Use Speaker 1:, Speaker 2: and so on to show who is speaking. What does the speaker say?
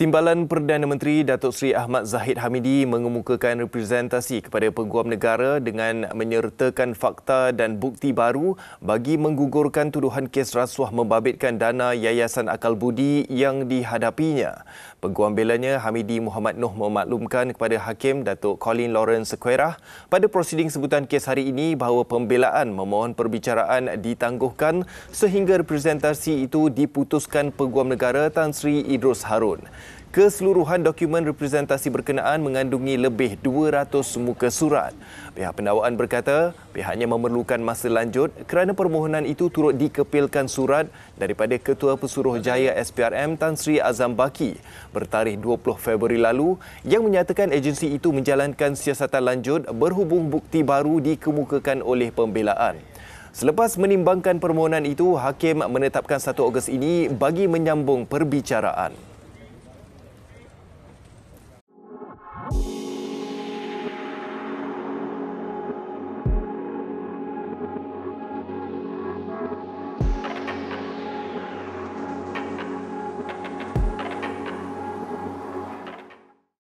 Speaker 1: Timbalan Perdana Menteri Datuk Seri Ahmad Zahid Hamidi mengemukakan representasi kepada Peguam Negara dengan menyertakan fakta dan bukti baru bagi menggugurkan tuduhan kes rasuah membabitkan dana Yayasan Akal Budi yang dihadapinya. Peguam belanya Hamidi Muhammad Noh memaklumkan kepada Hakim Datuk Colin Lawrence Sequerah pada prosiding sebutan kes hari ini bahawa pembelaan memohon perbicaraan ditangguhkan sehingga representasi itu diputuskan Peguam Negara Tan Sri Idrus Harun keseluruhan dokumen representasi berkenaan mengandungi lebih 200 muka surat. Pihak pendakwaan berkata pihaknya memerlukan masa lanjut kerana permohonan itu turut dikepilkan surat daripada Ketua Pesuruh Jaya SPRM Tan Sri Azam Baki bertarikh 20 Februari lalu yang menyatakan agensi itu menjalankan siasatan lanjut berhubung bukti baru dikemukakan oleh pembelaan. Selepas menimbangkan permohonan itu, hakim menetapkan 1 Ogos ini bagi menyambung perbicaraan.